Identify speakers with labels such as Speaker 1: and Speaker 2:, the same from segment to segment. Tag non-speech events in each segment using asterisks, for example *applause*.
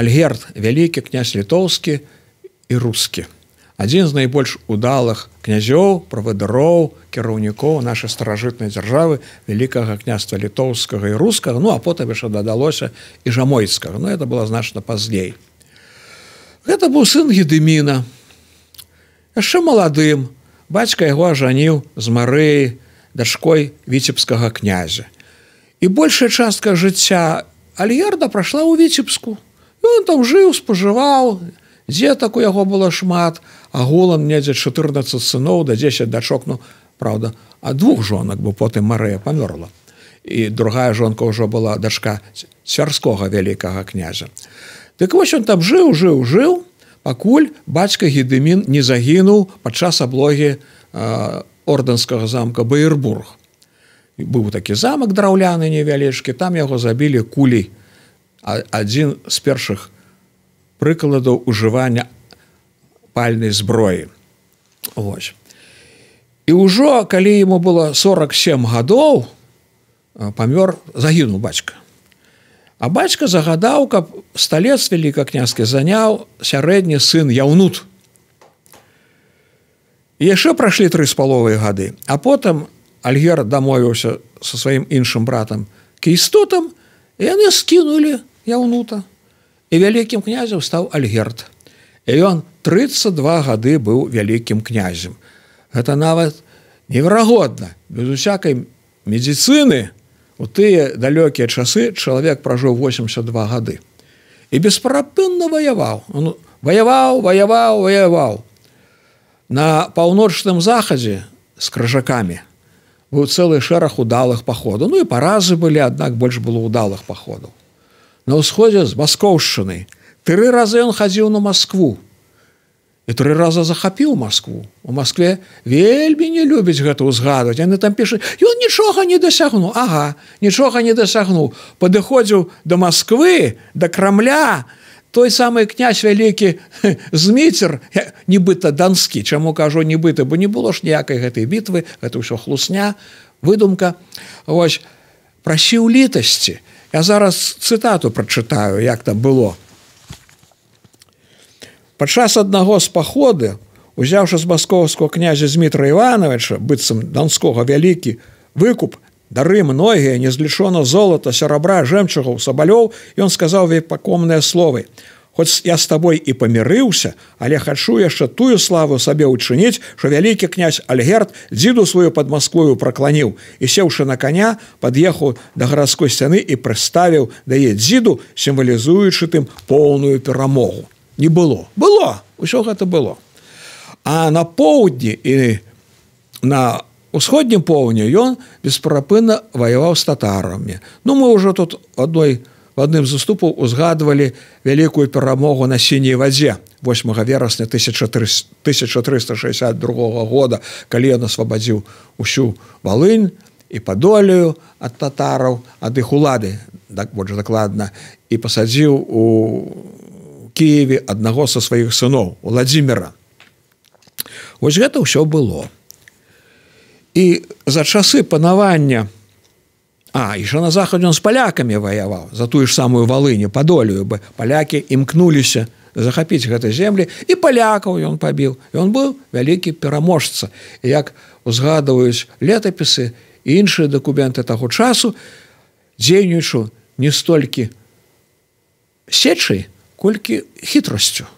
Speaker 1: Альгерт вялікі князь літоўскі і рускі. Адзін з найбольш удалых князёў, правадароў, кіраўнікоў нашай старажытнай дзяржавы вялікага княства літоўскага і рускага, ну а потым яшчэ дадалося і жамойскага, но это было значна пазней. Гэта быў сын Гедыміна. Яшчэ маладым бацька яго ажаніў з марыяй дашкой віцебскага князя. І большая частка жыцця Альгерда прайшла ў віцебску он там жыў спажываў дзетак у яго было шмат агулам недзе 14 сыноў да 10 дачок ну правда а двух жонак бо потым марыя памёрла і другая жонка ўжо была дачка цярскога вялікага князя Дык вось он там жыў жыў жыў пакуль бацька гедымін не загінуў падчас аблогі ордэнскага замка баербург быў такі замак драўляны невялічкі там яго забілі кулей у адзін з першых прыкладаў ужывання пальнай зброі Вось. і ўжо калі ему было 47 гадоў памёр загінуў бацька а бацька загадаў каб сталец вялікакнязкі заняў сярэдні сын яўнут яшчэ прайшлі тры з паловыя гады а потым альгер дамовіўся со сваім іншым братам кейстотам яны скінулі на Яўнута. І вялікім князем стаў Альгерт. І ён 32 гады быў вялікім князем. Гэта нават неверагодна, без усякай медыцыны у тыя далёкія часы чалавек пражыў 82 гады і бесперапынна ваяваў. Он ну, ваяваў, ваяваў, ваяваў. На паўночным захадзе з крыжакамі быў цэлы шэраг удалых паходу. Ну і паразы былі, аднак больш было удалых паходаў на ўсходзе з баскоўшчыны тры разы ён хадзіў на Москву і тры раза захапіў Москву у Москве вельмі не любіць гэта ўзгадваць яны там пішуць ён нічога не дасягнуў Ага нічога не дасягнуў падыходзіў до Москвы до крамля той самый князь вялікі зміцер нібыта данскі чаму кажу нібыта бо не было ж ніякай гэтай бітвы гэта ўсё хлусня выдумка ось прасіў літасці то Я зараз цытату прачытаю, як там было. Падчас аднаго з паходы, узяўшы з баскоўскаго князя Змітра Івановича, быццам данскога вялікі выкуп, дары многія незлічона золата, сярабра жемчугаў сабалёў, ён сказаў вейпакомныя словы. Хоць я з табой і памірыўся, але хачу яшчэ тую славу сабе ўчыніць, што вялікі князь Альгерт дзіду сваю пад Маскою пракланіў і сеўшы на каня, пад'ехаў да гарадской сцяны і прыставіў дае дзіду, сімвалізуючы тым поўную перамогу. Не было, было, усё гэта было. А на поўдні і на ўсходнім поўню ён бесперапынна ваяваў з татарамі. Ну мы ўжо тут адной, адным з уступаў узгадвалі вялікую перамогу на сіній вазе 8 верасня 1362 года калі ён асвабадзіў усю валынь і падолею ад татараў ад іх улады так больш дакладна і пасадзіў у Киеве аднаго са сваіх сыноў Владзіміра Вось гэта ўсё было і за часы панавання у А еще на заходе он с поляками воевал за тую ж самую валыню подолею бы поляки імкнуліся э, захапіць гэта земли и полякаў ён побіў и он был вялікі пераможца як узгадываюсь летапісы іншыя документы таго часу дзейнічу не столькі сечы колькі хітрасцю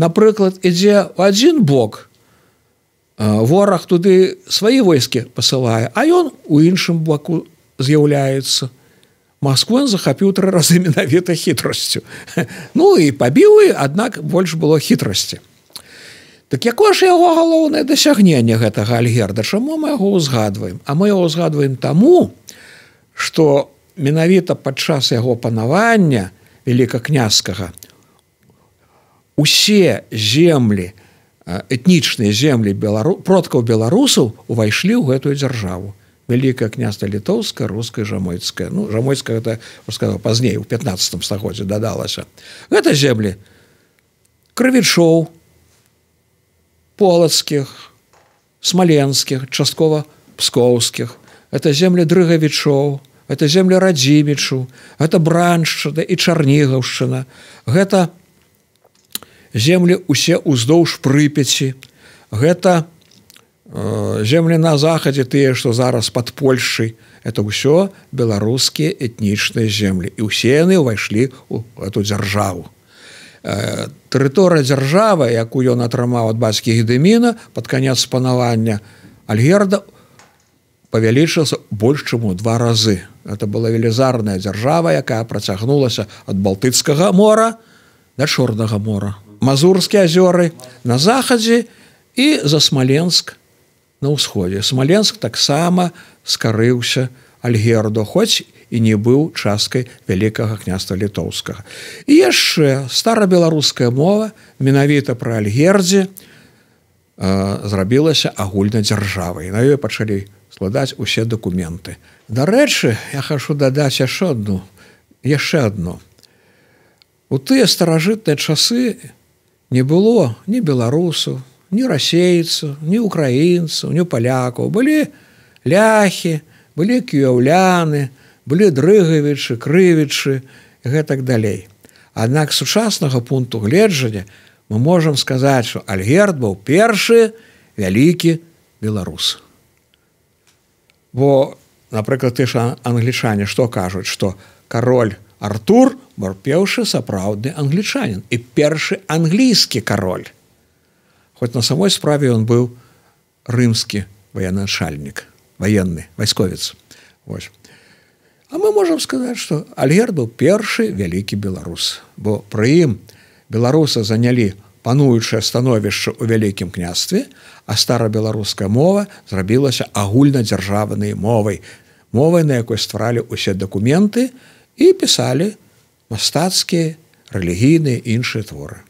Speaker 1: напрыклад ідзе в один бок э, вораг туды свои войскі посылае а ён у іншым боку у з'яўляецца Маскву он захапіў тры разы менавіта хітрасцю *laughs* Ну і пабіў і аднак больш было хітрасці Так якое ж яго галоўнае дасягненне гэтага альгерда чаму мы яго ўзгадваем а мы яго ўзгадваем таму что менавіта падчас яго панавання великакнязкага усе земли э, этнічныя земли белару продкаў беларусаў увайшлі ў гэтую дзяржаву вялікае княста літоўска руская жамойцкая ну жамойска гэта сказал пазней у 15 стагодзе дадалася гэта землі крывішоў полацкіх смаленскіх часткова пскоўскіх это земля дрыгавічоў это земля радзімічу это браншчына і чарнігаўшчына гэта земли усе ўздоўж прыпяці гэта у Э, земли на захадзе тыя что зараз под польльшай это ўсё беларускія этнічныя земли і усе яны ўвайшлі у эту дзяржаву э, тэрыторыя дзяржава якую ён атрымаў ад бацькі гедеміна под конец панавання альгерда павялічыился больш чым у два разы это была велізарная дзяржава якая працягнулася ад балтыцкага мора да чорнага мора мазурскія азёры на захадзе і за смаленск на на ўсходзе смаленск таксама скарыўся альгерду хоць і не быў часткай вялікага княства літоўскага і яшчэ старабеларуская мова менавіта пра альгердзе э, зрабілася агульна дзяржавай на ёй пачалі складаць усе дакументы дарэчы я хачу дадаць яшчэ одну яшчэ одно у тыя старажытныя часы не было ні беларусу не расейцаў, не украінцаў, не палякаў, былі ляхі, былі кіяўляны, былі дрыгавічы, крывічы, гэтак далей. Аднак сучаснага пункту гледжання мы можам сказаць, што Альгерт быў першы вялікі беларус. Бо напрыклад ты ж англічане што кажуць, што кароль Артур марпеўшы сапраўдны англічанін і першы англійскі кароль хоть на самой справе он был рымски военачальник военный войсковец А мы можем сказать что альгер был першы великий беларус бо пры ім беларуса занялі пануючае становішча ў вялікім княстве а старабеларуская мова зрабілася агульнадзяржаванай мовай мовай на якой стваралі ўсе дакументы і пісписали мастацкія рэлігійныя іншыя творы